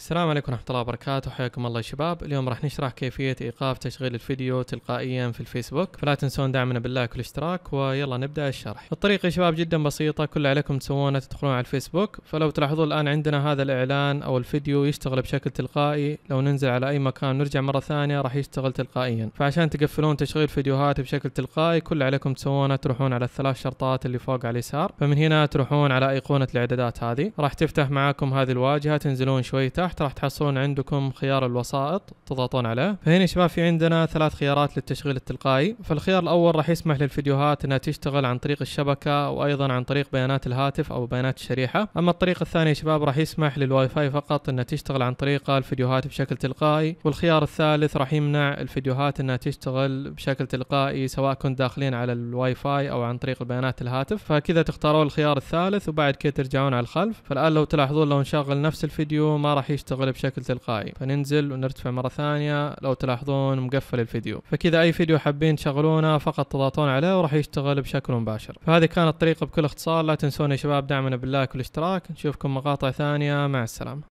السلام عليكم ورحمة الله وبركاته حياكم الله يا شباب اليوم راح نشرح كيفية إيقاف تشغيل الفيديو تلقائيا في الفيسبوك فلا تنسون دعمنا باللايك والاشتراك ويلا نبدأ الشرح الطريقة يا شباب جدا بسيطة كل اللي عليكم تسوونه تدخلون على الفيسبوك فلو تلاحظون الآن عندنا هذا الإعلان أو الفيديو يشتغل بشكل تلقائي لو ننزل على أي مكان ونرجع مرة ثانية راح يشتغل تلقائيا فعشان تقفلون تشغيل فيديوهات بشكل تلقائي كل اللي عليكم تسوونه تروحون على الثلاث شرطات اللي فوق على اليسار فمن هنا تروحون على أيقونة الإعدادات هذه راح تفتح معاكم هذه الواجهة تنزلون شوي تحت تحت راح تحصلون عندكم خيار الوسائط تضغطون عليه فهنا شباب في عندنا ثلاث خيارات للتشغيل التلقائي فالخيار الاول راح يسمح للفيديوهات انها تشتغل عن طريق الشبكه وايضا عن طريق بيانات الهاتف او بيانات الشريحه اما الطريق الثاني شباب راح يسمح للواي فاي فقط انها تشتغل عن طريق الفيديوهات بشكل تلقائي والخيار الثالث راح يمنع الفيديوهات انها تشتغل بشكل تلقائي سواء كنت داخلين على الواي فاي او عن طريق بيانات الهاتف فكذا تختارون الخيار الثالث وبعد كذا ترجعون على الخلف فالان لو تلاحظون لو نشغل نفس الفيديو ما راح يشتغل بشكل تلقائي فننزل ونرتفع مرة ثانية لو تلاحظون مقفل الفيديو فكذا اي فيديو حابين تشغلونه فقط تضغطون عليه وراح يشتغل بشكل مباشر فهذه كانت الطريقة بكل اختصار لا تنسون يا شباب دعمنا باللايك والاشتراك نشوفكم مقاطع ثانية مع السلامة